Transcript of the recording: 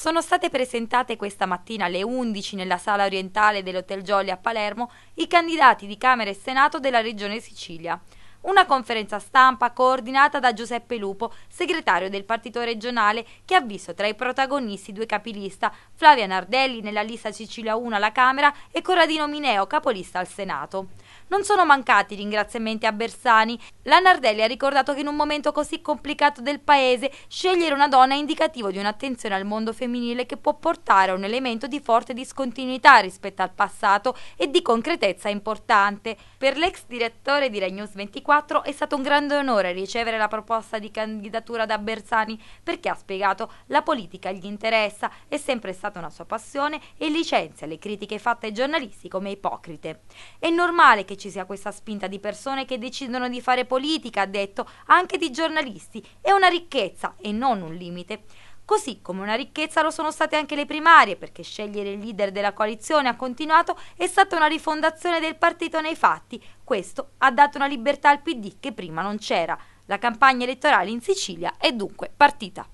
Sono state presentate questa mattina alle 11 nella sala orientale dell'Hotel Jolly a Palermo i candidati di Camera e Senato della Regione Sicilia. Una conferenza stampa coordinata da Giuseppe Lupo, segretario del partito regionale, che ha visto tra i protagonisti due capilista, Flavia Nardelli nella lista Sicilia 1 alla Camera e Corradino Mineo, capolista al Senato. Non sono mancati ringraziamenti a Bersani. La Nardelli ha ricordato che in un momento così complicato del paese scegliere una donna è indicativo di un'attenzione al mondo femminile che può portare a un elemento di forte discontinuità rispetto al passato e di concretezza importante. Per l'ex direttore di Renews 24 2024 è stato un grande onore ricevere la proposta di candidatura da Bersani perché ha spiegato la politica gli interessa, è sempre stata una sua passione e licenzia le critiche fatte ai giornalisti come ipocrite. È normale che ci sia questa spinta di persone che decidono di fare politica, ha detto, anche di giornalisti, è una ricchezza e non un limite. Così come una ricchezza lo sono state anche le primarie, perché scegliere il leader della coalizione, ha continuato, è stata una rifondazione del partito nei fatti. Questo ha dato una libertà al PD che prima non c'era. La campagna elettorale in Sicilia è dunque partita.